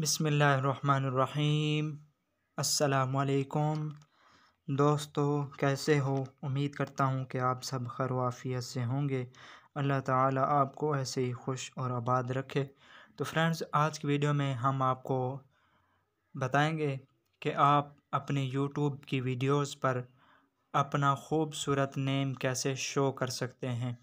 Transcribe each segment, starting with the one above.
बिसमीम् अल्लाम दोस्तों कैसे हो उम्मीद करता हूँ कि आप सब खैर वाफ़ियत से होंगे अल्लाह ताला आपको ऐसे ही खुश और आबाद रखे तो फ्रेंड्स आज की वीडियो में हम आपको बताएंगे कि आप अपने यूट्यूब की वीडियोस पर अपना खूबसूरत नेम कैसे शो कर सकते हैं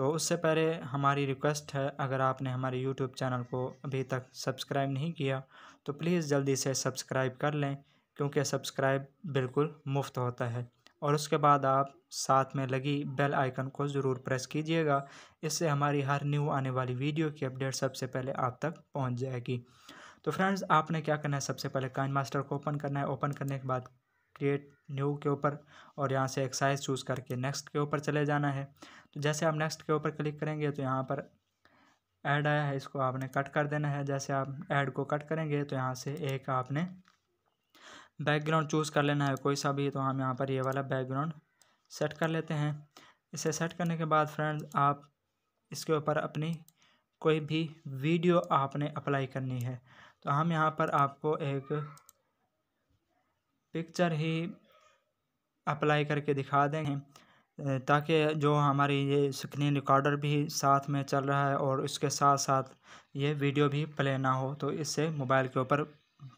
तो उससे पहले हमारी रिक्वेस्ट है अगर आपने हमारे यूट्यूब चैनल को अभी तक सब्सक्राइब नहीं किया तो प्लीज़ जल्दी से सब्सक्राइब कर लें क्योंकि सब्सक्राइब बिल्कुल मुफ्त होता है और उसके बाद आप साथ में लगी बेल आइकन को ज़रूर प्रेस कीजिएगा इससे हमारी हर न्यू आने वाली वीडियो की अपडेट सबसे पहले आप तक पहुंच जाएगी तो फ्रेंड्स आपने क्या करना है सबसे पहले काइन मास्टर को ओपन करना है ओपन करने के बाद क्रिएट न्यू के ऊपर और यहाँ से एक्साइज चूज़ करके नेक्स्ट के ऊपर चले जाना है तो जैसे आप नेक्स्ट के ऊपर क्लिक करेंगे तो यहाँ पर ऐड आया है इसको आपने कट कर देना है जैसे आप ऐड को कट करेंगे तो यहाँ से एक आपने बैकग्राउंड चूज़ कर लेना है कोई सा भी तो हम यहाँ पर ये वाला बैकग्राउंड सेट कर लेते हैं इसे सेट करने के बाद फ्रेंड्स आप इसके ऊपर अपनी कोई भी वीडियो आपने अप्लाई करनी है तो हम यहाँ पर आपको एक पिक्चर ही अप्लाई करके दिखा देंगे ताकि जो हमारी ये स्क्रीन रिकॉर्डर भी साथ में चल रहा है और उसके साथ साथ ये वीडियो भी प्ले ना हो तो इससे मोबाइल के ऊपर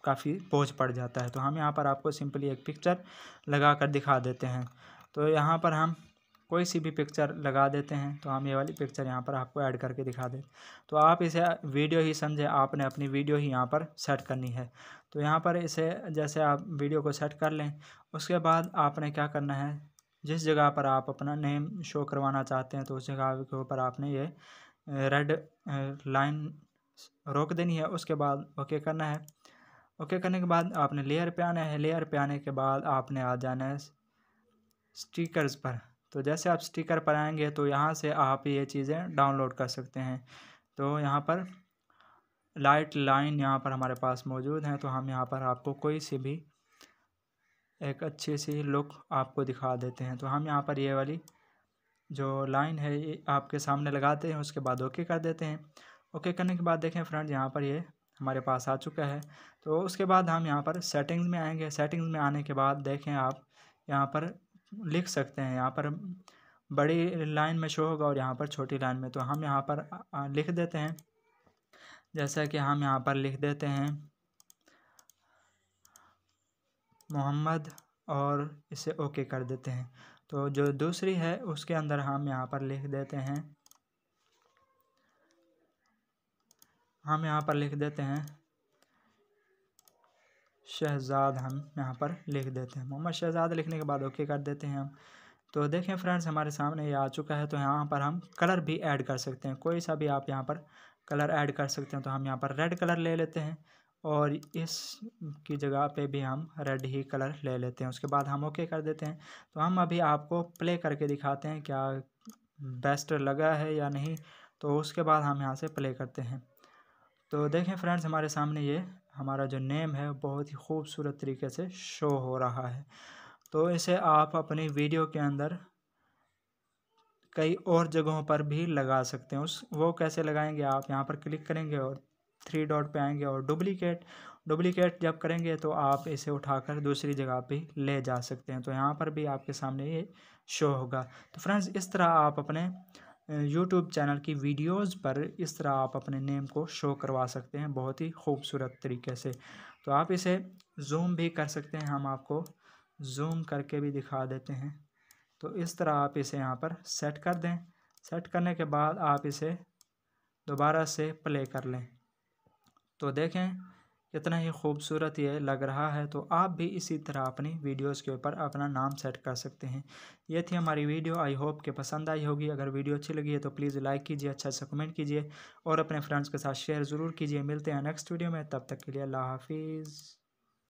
काफ़ी बोझ पड़ जाता है तो हम यहाँ पर आपको सिंपली एक पिक्चर लगा कर दिखा देते हैं तो यहाँ पर हम कोई सी भी पिक्चर लगा देते हैं तो हम ये वाली पिक्चर यहाँ पर आपको ऐड करके दिखा दें तो आप इसे वीडियो ही समझें आपने अपनी वीडियो ही यहाँ पर सेट करनी है तो यहाँ पर इसे जैसे आप वीडियो को सेट कर लें उसके बाद आपने क्या करना है जिस जगह पर आप अपना नेम शो करवाना चाहते हैं तो उस जगह के ऊपर आपने ये रेड लाइन रोक देनी है उसके बाद ओके करना है ओके करने के बाद आपने लेयर पे आना है लेयर पे आने के बाद आपने आ जाना है स्टिकर्स पर तो जैसे आप स्टिकर पर आएंगे तो यहाँ से आप ये चीज़ें डाउनलोड कर सकते हैं तो यहाँ पर लाइट लाइन यहाँ पर हमारे पास मौजूद हैं तो हम यहाँ पर आपको कोई सी भी एक अच्छी सी लुक आपको दिखा देते हैं तो हम यहाँ पर ये वाली जो लाइन है ये आपके सामने लगाते हैं उसके बाद ओके कर देते हैं ओके करने के बाद देखें फ्रेंड यहाँ पर ये हमारे पास आ चुका है तो उसके बाद हम यहाँ पर सेटिंग्स में आएंगे सेटिंग्स में आने के बाद देखें आप यहाँ पर लिख सकते हैं यहाँ पर बड़ी लाइन में शो होगा और यहाँ पर छोटी लाइन में तो हम यहाँ पर लिख देते हैं जैसा कि हम यहाँ पर लिख देते हैं मोहम्मद और इसे ओके कर देते हैं तो जो दूसरी है उसके अंदर हम यहाँ पर लिख देते हैं हम यहाँ पर लिख देते हैं शहजाद हम यहाँ पर लिख देते हैं मोहम्मद शहजाद लिखने के बाद ओके कर देते हैं हम तो देखें फ्रेंड्स हमारे सामने ये आ चुका है तो यहाँ पर हम कलर भी ऐड कर सकते हैं कोई सा भी आप यहाँ पर कलर ऐड कर सकते हैं तो हम यहाँ पर रेड कलर ले लेते हैं और इस की जगह पे भी हम रेड ही कलर ले लेते हैं उसके बाद हम ओके कर देते हैं तो हम अभी आपको प्ले करके दिखाते हैं क्या बेस्ट लगा है या नहीं तो उसके बाद हम यहाँ से प्ले करते हैं तो देखें फ्रेंड्स हमारे सामने ये हमारा जो नेम है बहुत ही खूबसूरत तरीके से शो हो रहा है तो इसे आप अपनी वीडियो के अंदर कई और जगहों पर भी लगा सकते हैं उस वो कैसे लगाएंगे आप यहाँ पर क्लिक करेंगे और थ्री डॉट पे आएंगे और डुप्लीकेट डुप्लीकेट जब करेंगे तो आप इसे उठाकर दूसरी जगह पे ले जा सकते हैं तो यहाँ पर भी आपके सामने ये शो होगा तो फ्रेंड्स इस तरह आप अपने यूट्यूब चैनल की वीडियोस पर इस तरह आप अपने नेम को शो करवा सकते हैं बहुत ही खूबसूरत तरीके से तो आप इसे जूम भी कर सकते हैं हम आपको जूम करके भी दिखा देते हैं तो इस तरह आप इसे यहाँ पर सेट कर दें सेट करने के बाद आप इसे दोबारा से प्ले कर लें तो देखें इतना ही खूबसूरत ये लग रहा है तो आप भी इसी तरह अपनी वीडियोस के ऊपर अपना नाम सेट कर सकते हैं ये थी हमारी वीडियो आई होप के पसंद आई होगी अगर वीडियो अच्छी लगी है तो प्लीज़ लाइक कीजिए अच्छा सा कमेंट कीजिए और अपने फ्रेंड्स के साथ शेयर ज़रूर कीजिए मिलते हैं नेक्स्ट वीडियो में तब तक के लिए अल्लाह हाफिज़